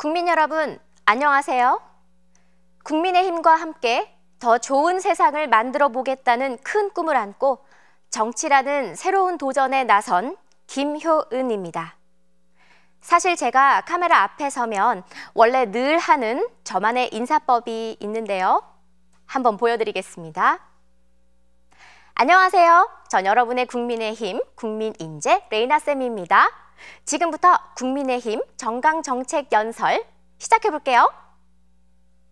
국민 여러분, 안녕하세요. 국민의힘과 함께 더 좋은 세상을 만들어 보겠다는 큰 꿈을 안고 정치라는 새로운 도전에 나선 김효은입니다. 사실 제가 카메라 앞에 서면 원래 늘 하는 저만의 인사법이 있는데요. 한번 보여드리겠습니다. 안녕하세요. 전 여러분의 국민의힘 국민인재 레이나쌤입니다. 지금부터 국민의힘 정강정책 연설 시작해볼게요.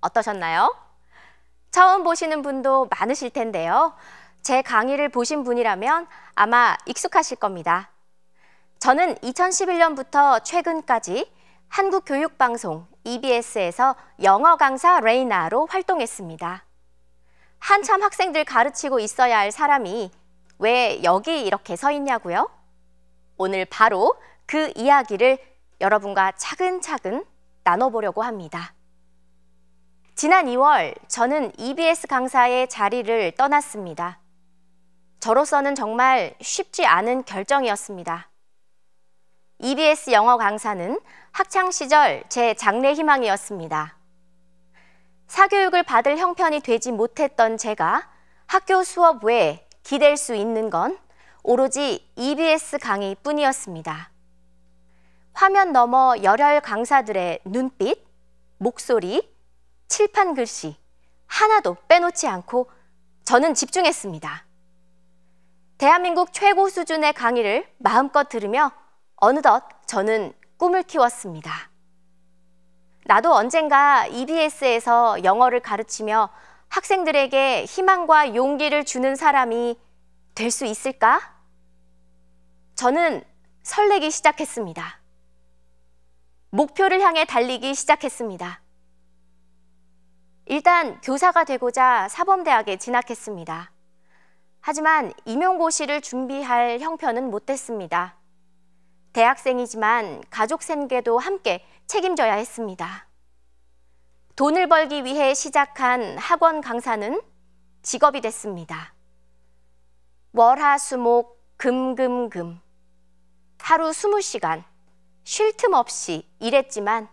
어떠셨나요? 처음 보시는 분도 많으실 텐데요. 제 강의를 보신 분이라면 아마 익숙하실 겁니다. 저는 2011년부터 최근까지 한국교육방송 EBS에서 영어 강사 레이나로 활동했습니다. 한참 학생들 가르치고 있어야 할 사람이 왜 여기 이렇게 서 있냐고요? 오늘 바로 그 이야기를 여러분과 차근차근 나눠보려고 합니다. 지난 2월 저는 EBS 강사의 자리를 떠났습니다. 저로서는 정말 쉽지 않은 결정이었습니다. EBS 영어 강사는 학창시절 제 장래 희망이었습니다. 사교육을 받을 형편이 되지 못했던 제가 학교 수업 외에 기댈 수 있는 건 오로지 EBS 강의뿐이었습니다. 화면 너머 열혈 강사들의 눈빛, 목소리, 칠판 글씨 하나도 빼놓지 않고 저는 집중했습니다. 대한민국 최고 수준의 강의를 마음껏 들으며 어느덧 저는 꿈을 키웠습니다. 나도 언젠가 EBS에서 영어를 가르치며 학생들에게 희망과 용기를 주는 사람이 될 수 있을까? 저는 설레기 시작했습니다. 목표를 향해 달리기 시작했습니다. 일단 교사가 되고자 사범대학에 진학했습니다. 하지만 임용고시를 준비할 형편은 못 됐습니다. 대학생이지만 가족 생계도 함께 책임져야 했습니다. 돈을 벌기 위해 시작한 학원 강사는 직업이 됐습니다. 월화수목 금금금 하루 20시간 쉴틈 없이 일했지만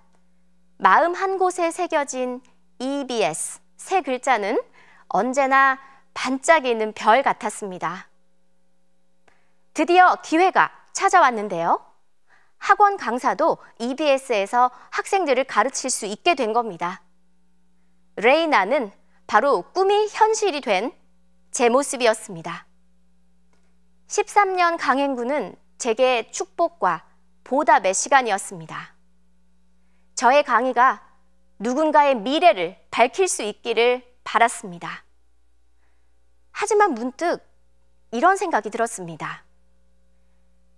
마음 한 곳에 새겨진 EBS 세 글자는 언제나 반짝이는 별 같았습니다. 드디어 기회가 찾아왔는데요. 학원 강사도 EBS에서 학생들을 가르칠 수 있게 된 겁니다. 레이나는 바로 꿈이 현실이 된 제 모습이었습니다. 13년 강행군은 제게 축복과 보답의 시간이었습니다. 저의 강의가 누군가의 미래를 밝힐 수 있기를 바랐습니다. 하지만 문득 이런 생각이 들었습니다.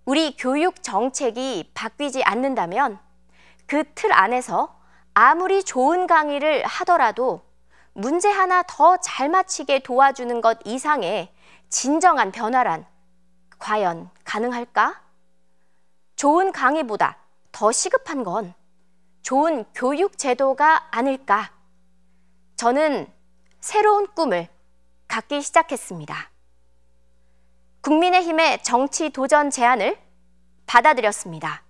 우리 교육 정책이 바뀌지 않는다면 그 틀 안에서 아무리 좋은 강의를 하더라도 문제 하나 더 잘 맞히게 도와주는 것 이상의 진정한 변화란 과연 가능할까? 좋은 강의보다 더 시급한 건 좋은 교육 제도가 아닐까. 저는 새로운 꿈을 갖기 시작했습니다. 국민의힘의 정치 도전 제안을 받아들였습니다.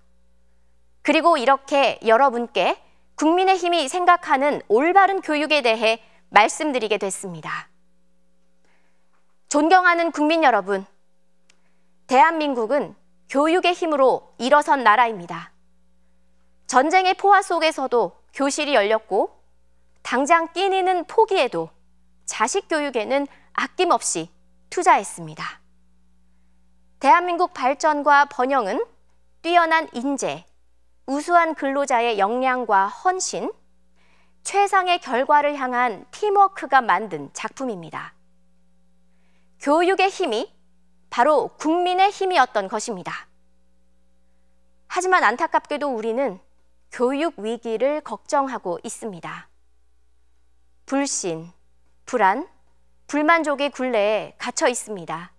그리고 이렇게 여러분께 국민의힘이 생각하는 올바른 교육에 대해 말씀드리게 됐습니다. 존경하는 국민 여러분, 대한민국은 교육의 힘으로 일어선 나라입니다. 전쟁의 포화 속에서도 교실이 열렸고 당장 끼니는 포기해도 자식 교육에는 아낌없이 투자했습니다. 대한민국 발전과 번영은 뛰어난 인재, 우수한 근로자의 역량과 헌신, 최상의 결과를 향한 팀워크가 만든 작품입니다. 교육의 힘이 바로 국민의 힘이었던 것입니다. 하지만 안타깝게도 우리는 교육 위기를 걱정하고 있습니다. 불신, 불안, 불만족의 굴레에 갇혀 있습니다.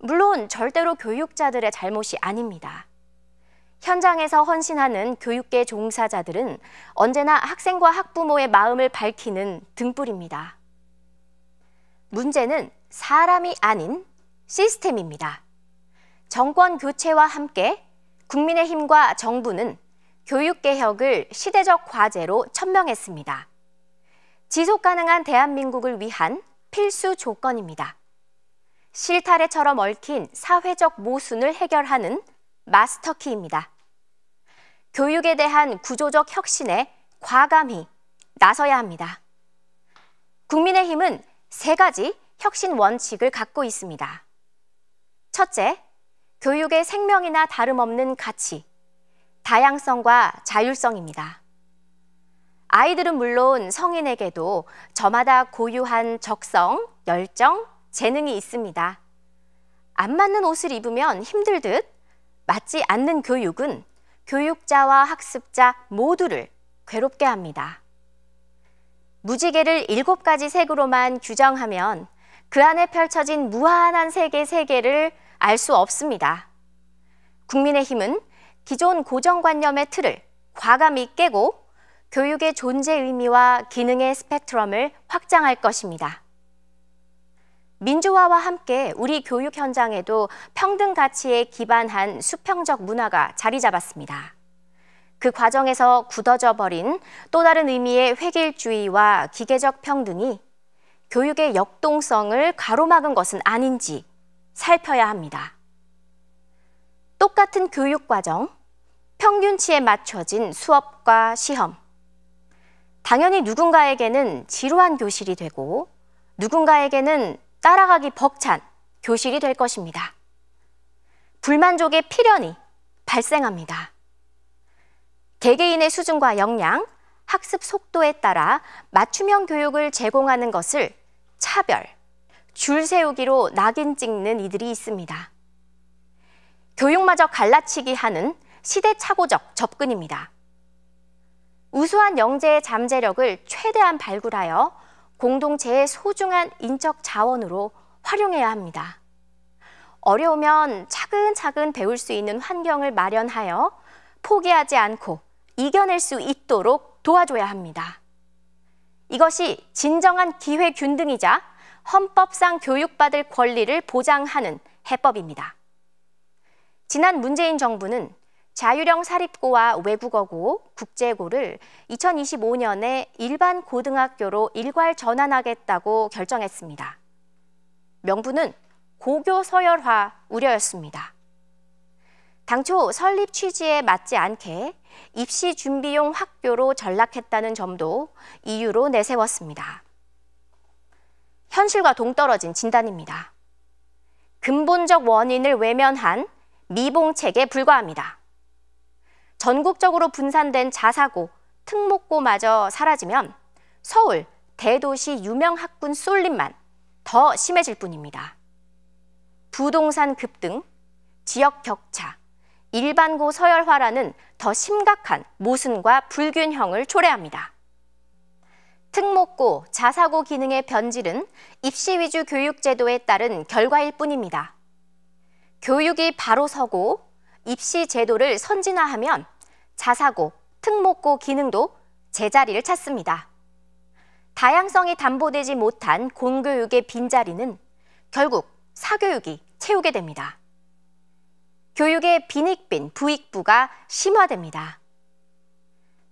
물론 절대로 교육자들의 잘못이 아닙니다. 현장에서 헌신하는 교육계 종사자들은 언제나 학생과 학부모의 마음을 밝히는 등불입니다. 문제는 사람이 아닌 시스템입니다. 정권 교체와 함께 국민의힘과 정부는 교육개혁을 시대적 과제로 천명했습니다. 지속 가능한 대한민국을 위한 필수 조건입니다. 실타래처럼 얽힌 사회적 모순을 해결하는 마스터키입니다. 교육에 대한 구조적 혁신에 과감히 나서야 합니다. 국민의힘은 세 가지 혁신 원칙을 갖고 있습니다. 첫째, 교육의 생명이나 다름없는 가치, 다양성과 자율성입니다. 아이들은 물론 성인에게도 저마다 고유한 적성, 열정, 재능이 있습니다. 안 맞는 옷을 입으면 힘들 듯 맞지 않는 교육은 교육자와 학습자 모두를 괴롭게 합니다. 무지개를 일곱 가지 색으로만 규정하면 그 안에 펼쳐진 무한한 색의 세계를 알수 없습니다. 국민의힘은 기존 고정관념의 틀을 과감히 깨고 교육의 존재 의미와 기능의 스펙트럼을 확장할 것입니다. 민주화와 함께 우리 교육 현장에도 평등 가치에 기반한 수평적 문화가 자리 잡았습니다. 그 과정에서 굳어져 버린 또 다른 의미의 획일주의와 기계적 평등이 교육의 역동성을 가로막은 것은 아닌지 살펴야 합니다. 똑같은 교육과정, 평균치에 맞춰진 수업과 시험. 당연히 누군가에게는 지루한 교실이 되고 누군가에게는 따라가기 벅찬 교실이 될 것입니다. 불만족의 필연이 발생합니다. 개개인의 수준과 역량, 학습 속도에 따라 맞춤형 교육을 제공하는 것을 차별, 줄 세우기로 낙인 찍는 이들이 있습니다. 교육마저 갈라치기 하는 시대착오적 접근입니다. 우수한 영재의 잠재력을 최대한 발굴하여 공동체의 소중한 인적 자원으로 활용해야 합니다. 어려우면 차근차근 배울 수 있는 환경을 마련하여 포기하지 않고 이겨낼 수 있도록 도와줘야 합니다. 이것이 진정한 기회 균등이자 헌법상 교육받을 권리를 보장하는 해법입니다. 지난 문재인 정부는 자유령 사립고와 외국어고, 국제고를 2025년에 일반 고등학교로 일괄 전환하겠다고 결정했습니다. 명분은 고교 서열화 우려였습니다. 당초 설립 취지에 맞지 않게 입시 준비용 학교로 전락했다는 점도 이유로 내세웠습니다. 현실과 동떨어진 진단입니다. 근본적 원인을 외면한 미봉책에 불과합니다. 전국적으로 분산된 자사고, 특목고마저 사라지면 서울, 대도시 유명 학군 쏠림만 더 심해질 뿐입니다. 부동산 급등, 지역 격차, 일반고 서열화라는 더 심각한 모순과 불균형을 초래합니다. 특목고, 자사고 기능의 변질은 입시 위주 교육 제도에 따른 결과일 뿐입니다. 교육이 바로 서고 입시 제도를 선진화하면 자사고, 특목고 기능도 제자리를 찾습니다. 다양성이 담보되지 못한 공교육의 빈자리는 결국 사교육이 채우게 됩니다. 교육의 빈익빈, 부익부가 심화됩니다.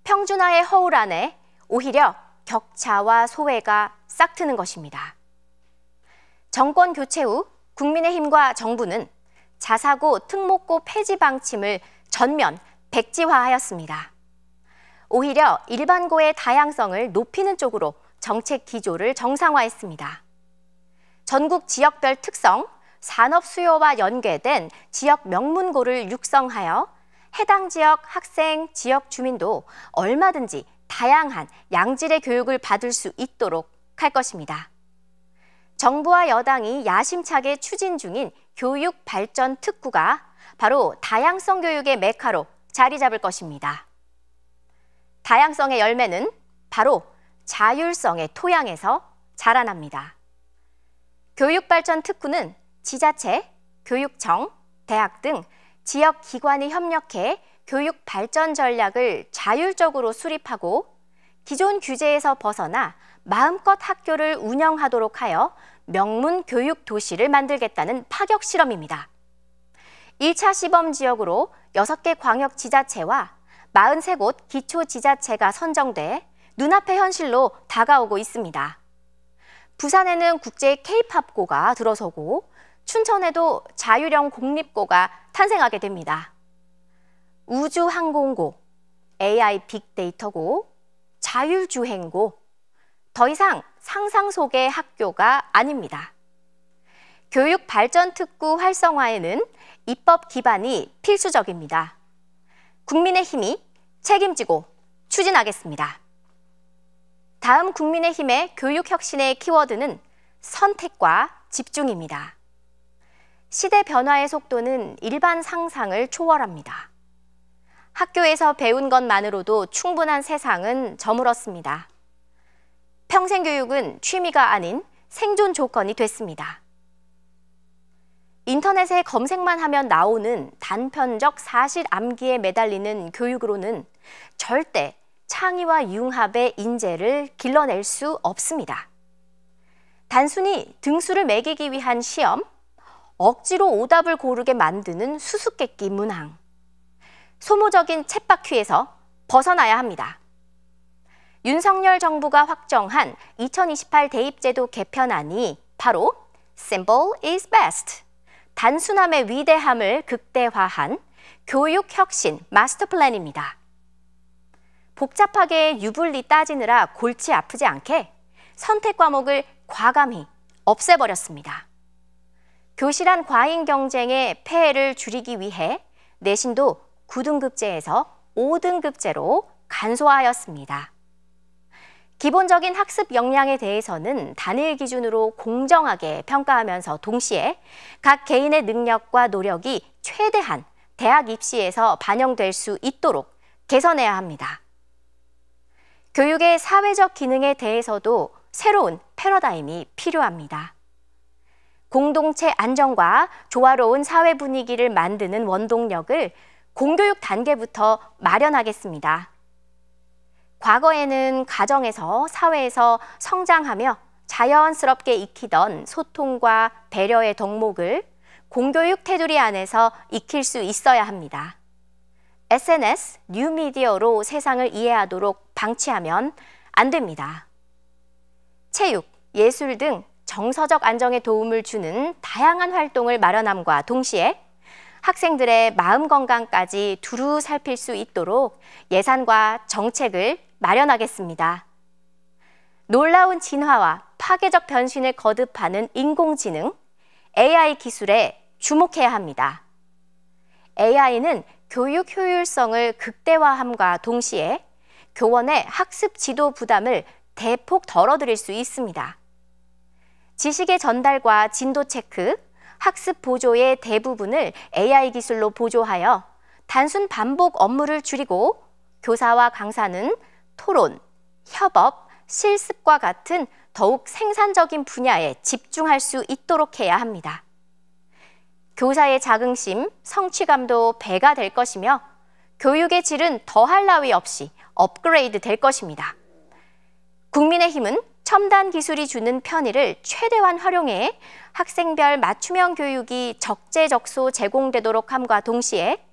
평준화의 허울 안에 오히려 격차와 소외가 싹트는 것입니다. 정권 교체 후 국민의힘과 정부는 자사고 특목고 폐지 방침을 전면 백지화하였습니다. 오히려 일반고의 다양성을 높이는 쪽으로 정책 기조를 정상화했습니다. 전국 지역별 특성, 산업 수요와 연계된 지역 명문고를 육성하여 해당 지역 학생, 지역 주민도 얼마든지 다양한 양질의 교육을 받을 수 있도록 할 것입니다. 정부와 여당이 야심차게 추진 중인 교육 발전 특구가 바로 다양성 교육의 메카로 자리 잡을 것입니다. 다양성의 열매는 바로 자율성의 토양에서 자라납니다. 교육 발전 특구는 지자체, 교육청, 대학 등 지역 기관이 협력해 교육 발전 전략을 자율적으로 수립하고 기존 규제에서 벗어나 마음껏 학교를 운영하도록 하여 명문 교육 도시를 만들겠다는 파격 실험입니다. 1차 시범 지역으로 6개 광역 지자체와 43곳 기초 지자체가 선정돼 눈앞의 현실로 다가오고 있습니다. 부산에는 국제 K-팝고가 들어서고 춘천에도 자율형 공립고가 탄생하게 됩니다. 우주항공고, AI 빅데이터고, 자율주행고, 더 이상 상상 속의 학교가 아닙니다. 교육발전특구 활성화에는 입법 기반이 필수적입니다. 국민의힘이 책임지고 추진하겠습니다. 다음 국민의힘의 교육혁신의 키워드는 선택과 집중입니다. 시대 변화의 속도는 일반 상상을 초월합니다. 학교에서 배운 것만으로도 충분한 세상은 저물었습니다. 평생교육은 취미가 아닌 생존 조건이 됐습니다. 인터넷에 검색만 하면 나오는 단편적 사실 암기에 매달리는 교육으로는 절대 창의와 융합의 인재를 길러낼 수 없습니다. 단순히 등수를 매기기 위한 시험, 억지로 오답을 고르게 만드는 수수께끼 문항, 소모적인 챗바퀴에서 벗어나야 합니다. 윤석열 정부가 확정한 2028 대입제도 개편안이 바로 Simple is best, 단순함의 위대함을 극대화한 교육혁신 마스터 플랜입니다. 복잡하게 유불리 따지느라 골치 아프지 않게 선택 과목을 과감히 없애버렸습니다. 교실 안 과잉 경쟁의 폐해를 줄이기 위해 내신도 9등급제에서 5등급제로 간소화하였습니다. 기본적인 학습 역량에 대해서는 단일 기준으로 공정하게 평가하면서 동시에 각 개인의 능력과 노력이 최대한 대학 입시에서 반영될 수 있도록 개선해야 합니다. 교육의 사회적 기능에 대해서도 새로운 패러다임이 필요합니다. 공동체 안정과 조화로운 사회 분위기를 만드는 원동력을 공교육 단계부터 마련하겠습니다. 과거에는 가정에서 사회에서 성장하며 자연스럽게 익히던 소통과 배려의 덕목을 공교육 테두리 안에서 익힐 수 있어야 합니다. SNS, 뉴미디어로 세상을 이해하도록 방치하면 안 됩니다. 체육, 예술 등 정서적 안정에 도움을 주는 다양한 활동을 마련함과 동시에 학생들의 마음 건강까지 두루 살필 수 있도록 예산과 정책을 마련하겠습니다. 놀라운 진화와 파괴적 변신을 거듭하는 인공지능, AI 기술에 주목해야 합니다. AI는 교육 효율성을 극대화함과 동시에 교원의 학습 지도 부담을 대폭 덜어드릴 수 있습니다. 지식의 전달과 진도 체크, 학습 보조의 대부분을 AI 기술로 보조하여 단순 반복 업무를 줄이고 교사와 강사는 토론, 협업, 실습과 같은 더욱 생산적인 분야에 집중할 수 있도록 해야 합니다. 교사의 자긍심, 성취감도 배가 될 것이며 교육의 질은 더할 나위 없이 업그레이드 될 것입니다. 국민의힘은 첨단 기술이 주는 편의를 최대한 활용해 학생별 맞춤형 교육이 적재적소 제공되도록 함과 동시에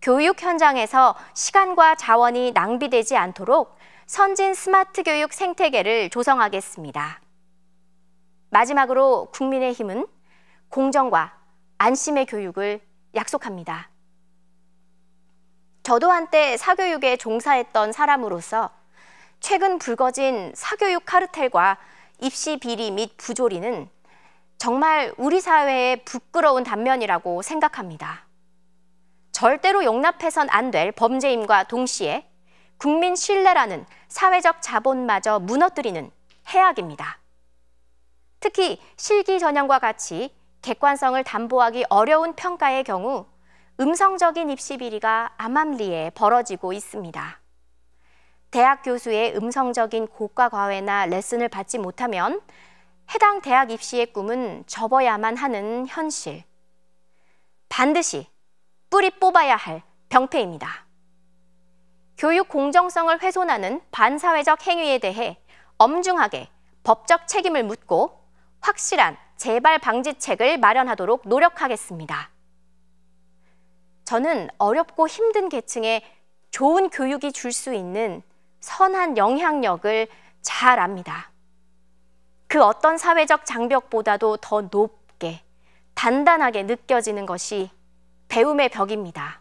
교육 현장에서 시간과 자원이 낭비되지 않도록 선진 스마트 교육 생태계를 조성하겠습니다. 마지막으로 국민의힘은 공정과 안심의 교육을 약속합니다. 저도 한때 사교육에 종사했던 사람으로서 최근 불거진 사교육 카르텔과 입시 비리 및 부조리는 정말 우리 사회의 부끄러운 단면이라고 생각합니다. 절대로 용납해선 안 될 범죄임과 동시에 국민 신뢰라는 사회적 자본마저 무너뜨리는 해악입니다. 특히 실기 전형과 같이 객관성을 담보하기 어려운 평가의 경우 음성적인 입시 비리가 암암리에 벌어지고 있습니다. 대학 교수의 음성적인 고과 과외나 레슨을 받지 못하면 해당 대학 입시의 꿈은 접어야만 하는 현실. 반드시 뿌리 뽑아야 할 병폐입니다. 교육 공정성을 훼손하는 반사회적 행위에 대해 엄중하게 법적 책임을 묻고 확실한 재발 방지책을 마련하도록 노력하겠습니다. 저는 어렵고 힘든 계층에 좋은 교육이 줄 수 있는 선한 영향력을 잘 압니다. 그 어떤 사회적 장벽보다도 더 높게, 단단하게 느껴지는 것이 배움의 벽입니다.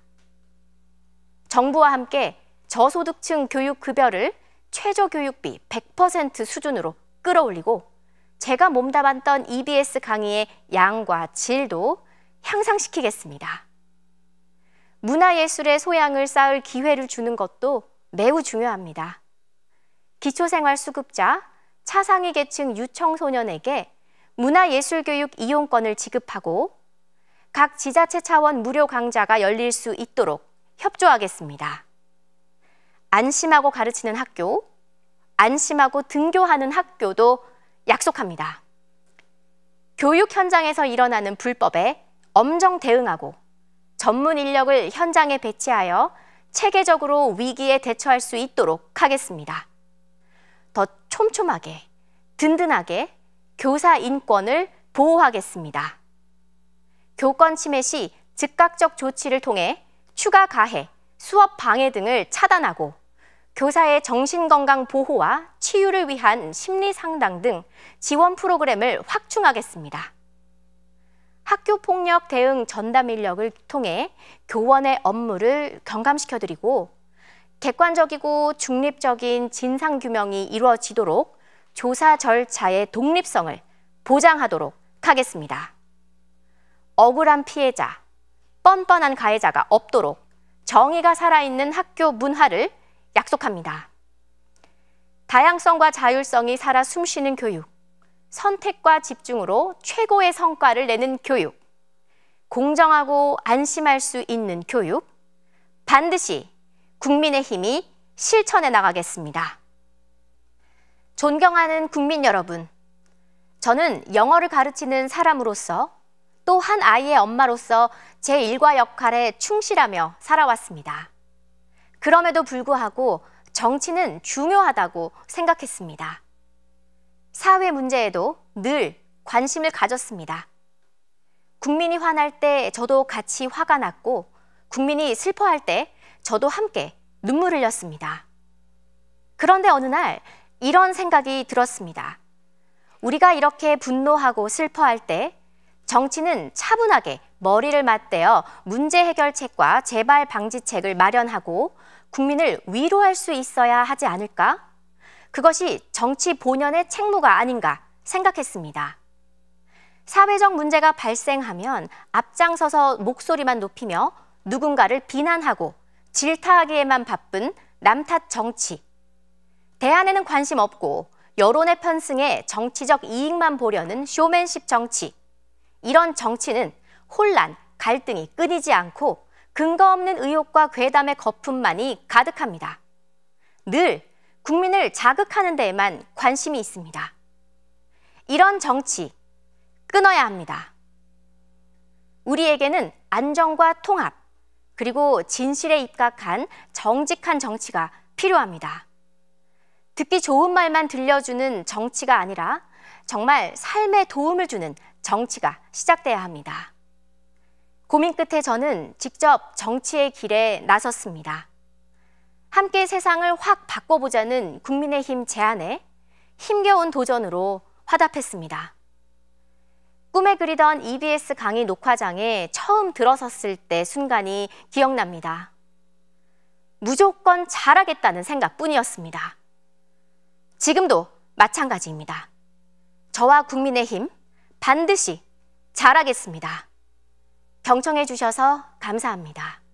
정부와 함께 저소득층 교육급여를 최저교육비 100% 수준으로 끌어올리고 제가 몸담았던 EBS 강의의 양과 질도 향상시키겠습니다. 문화예술의 소양을 쌓을 기회를 주는 것도 매우 중요합니다. 기초생활수급자, 차상위 계층 유청소년에게 문화예술교육 이용권을 지급하고 각 지자체 차원 무료 강좌가 열릴 수 있도록 협조하겠습니다. 안심하고 가르치는 학교, 안심하고 등교하는 학교도 약속합니다. 교육 현장에서 일어나는 불법에 엄정 대응하고 전문 인력을 현장에 배치하여 체계적으로 위기에 대처할 수 있도록 하겠습니다. 더 촘촘하게, 든든하게 교사 인권을 보호하겠습니다. 교권 침해 시 즉각적 조치를 통해 추가 가해, 수업 방해 등을 차단하고 교사의 정신건강 보호와 치유를 위한 심리 상담 등 지원 프로그램을 확충하겠습니다. 학교 폭력 대응 전담 인력을 통해 교원의 업무를 경감시켜드리고 객관적이고 중립적인 진상 규명이 이루어지도록 조사 절차의 독립성을 보장하도록 하겠습니다. 억울한 피해자, 뻔뻔한 가해자가 없도록 정의가 살아있는 학교 문화를 약속합니다. 다양성과 자율성이 살아 숨쉬는 교육, 선택과 집중으로 최고의 성과를 내는 교육, 공정하고 안심할 수 있는 교육, 반드시 국민의 힘이 실천해 나가겠습니다. 존경하는 국민 여러분, 저는 영어를 가르치는 사람으로서 또한 아이의 엄마로서 제 일과 역할에 충실하며 살아왔습니다. 그럼에도 불구하고 정치는 중요하다고 생각했습니다. 사회 문제에도 늘 관심을 가졌습니다. 국민이 화날 때 저도 같이 화가 났고 국민이 슬퍼할 때 저도 함께 눈물 을 흘렸습니다. 그런데 어느 날 이런 생각이 들었습니다. 우리가 이렇게 분노하고 슬퍼할 때 정치는 차분하게 머리를 맞대어 문제 해결책과 재발 방지책을 마련하고 국민을 위로할 수 있어야 하지 않을까? 그것이 정치 본연의 책무가 아닌가 생각했습니다. 사회적 문제가 발생하면 앞장서서 목소리만 높이며 누군가를 비난하고 질타하기에만 바쁜 남탓 정치. 대안에는 관심 없고 여론의 편승에 정치적 이익만 보려는 쇼맨십 정치. 이런 정치는 혼란, 갈등이 끊이지 않고 근거 없는 의혹과 괴담의 거품만이 가득합니다. 늘 국민을 자극하는 데에만 관심이 있습니다. 이런 정치 끊어야 합니다. 우리에게는 안정과 통합 그리고 진실에 입각한 정직한 정치가 필요합니다. 듣기 좋은 말만 들려주는 정치가 아니라 정말 삶에 도움을 주는 정치가 시작돼야 합니다. 고민 끝에 저는 직접 정치의 길에 나섰습니다. 함께 세상을 확 바꿔보자는 국민의힘 제안에 힘겨운 도전으로 화답했습니다. 꿈에 그리던 EBS 강의 녹화장에 처음 들어섰을 때 순간이 기억납니다. 무조건 잘하겠다는 생각뿐이었습니다. 지금도 마찬가지입니다. 저와 국민의힘 반드시 잘하겠습니다. 경청해 주셔서 감사합니다.